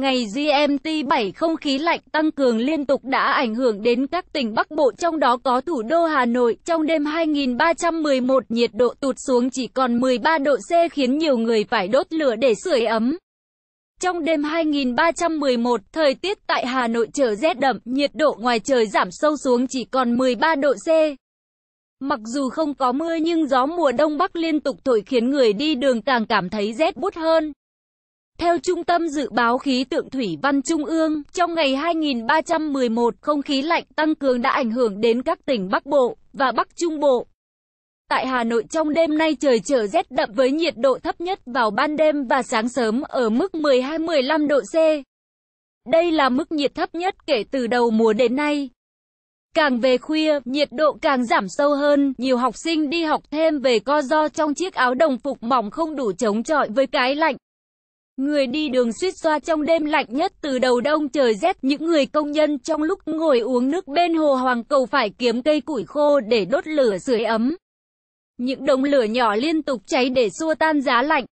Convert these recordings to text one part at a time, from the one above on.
Ngày GMT-7 không khí lạnh tăng cường liên tục đã ảnh hưởng đến các tỉnh Bắc Bộ trong đó có thủ đô Hà Nội. Trong đêm 2311 nhiệt độ tụt xuống chỉ còn 13 độ C khiến nhiều người phải đốt lửa để sưởi ấm. Trong đêm 2311, thời tiết tại Hà Nội trở rét đậm, nhiệt độ ngoài trời giảm sâu xuống chỉ còn 13 độ C. Mặc dù không có mưa nhưng gió mùa đông bắc liên tục thổi khiến người đi đường càng cảm thấy rét bút hơn. Theo Trung tâm Dự báo Khí tượng Thủy văn Trung ương, trong ngày 2311, không khí lạnh tăng cường đã ảnh hưởng đến các tỉnh Bắc Bộ và Bắc Trung Bộ. Tại Hà Nội trong đêm nay trời trở rét đậm với nhiệt độ thấp nhất vào ban đêm và sáng sớm ở mức 12-15 độ C. Đây là mức nhiệt thấp nhất kể từ đầu mùa đến nay. Càng về khuya, nhiệt độ càng giảm sâu hơn, nhiều học sinh đi học thêm về co do trong chiếc áo đồng phục mỏng không đủ chống chọi với cái lạnh. Người đi đường suýt xoa trong đêm lạnh nhất từ đầu đông trời rét, những người công nhân trong lúc ngồi uống nước bên hồ Hoàng Cầu phải kiếm cây củi khô để đốt lửa sưởi ấm. Những đống lửa nhỏ liên tục cháy để xua tan giá lạnh.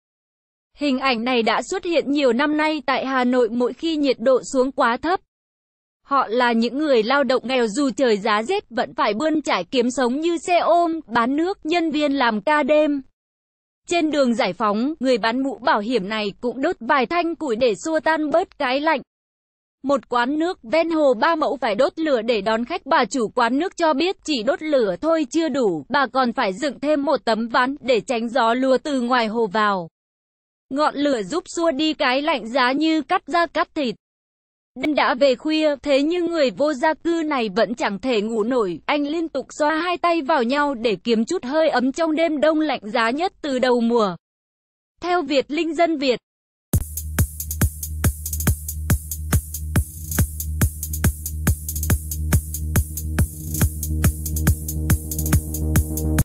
Hình ảnh này đã xuất hiện nhiều năm nay tại Hà Nội mỗi khi nhiệt độ xuống quá thấp. Họ là những người lao động nghèo dù trời giá rét vẫn phải bươn trải kiếm sống như xe ôm, bán nước, nhân viên làm ca đêm. Trên đường giải phóng, người bán mũ bảo hiểm này cũng đốt vài thanh củi để xua tan bớt cái lạnh. Một quán nước ven hồ ba mẫu phải đốt lửa để đón khách bà chủ quán nước cho biết chỉ đốt lửa thôi chưa đủ, bà còn phải dựng thêm một tấm ván để tránh gió lùa từ ngoài hồ vào. Ngọn lửa giúp xua đi cái lạnh giá như cắt da cắt thịt. Đêm đã về khuya, thế nhưng người vô gia cư này vẫn chẳng thể ngủ nổi. Anh liên tục xoa hai tay vào nhau để kiếm chút hơi ấm trong đêm đông lạnh giá nhất từ đầu mùa. Theo Việt Linh Dân Việt